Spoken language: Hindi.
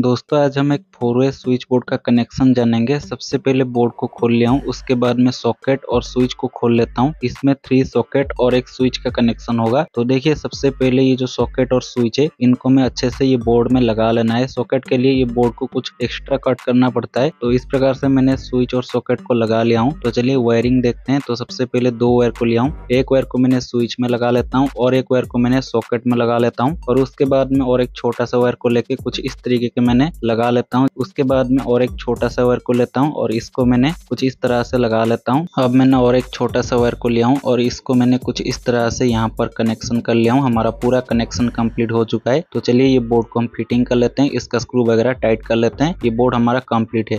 दोस्तों आज हम एक फोर वे स्विच बोर्ड का कनेक्शन जानेंगे सबसे पहले बोर्ड को खोल लिया हूँ उसके बाद में सॉकेट और स्विच को खोल लेता हूँ इसमें थ्री सॉकेट और एक स्विच का कनेक्शन होगा तो देखिए सबसे पहले ये जो सॉकेट और स्विच है इनको मैं अच्छे से ये बोर्ड में लगा लेना है सॉकेट के लिए ये बोर्ड को कुछ एक्स्ट्रा कट करना पड़ता है तो इस प्रकार से मैंने स्विच और सॉकेट को लगा लिया हूँ तो चलिए वायरिंग देखते हैं तो सबसे पहले दो वायर को लिया हूँ एक वायर को मैंने स्विच में लगा लेता हूँ और एक वायर को मैंने सॉकेट में लगा लेता हूँ और उसके बाद में और एक छोटा सा वायर को लेके कुछ इस तरीके के करके मैंने लगा लेता हूँ उसके बाद में और एक छोटा सा वर्क को लेता हूँ और इसको मैंने कुछ इस तरह से लगा लेता हूँ अब मैंने और एक छोटा सा वर्क को लिया हूँ और इसको मैंने कुछ इस तरह से यहाँ पर कनेक्शन कर लिया हूँ हमारा पूरा कनेक्शन कम्प्लीट हो चुका है तो चलिए ये बोर्ड को हम फिटिंग कर लेते हैं इसका स्क्रू वगैरह टाइट कर लेते हैं ये बोर्ड हमारा कम्प्लीट है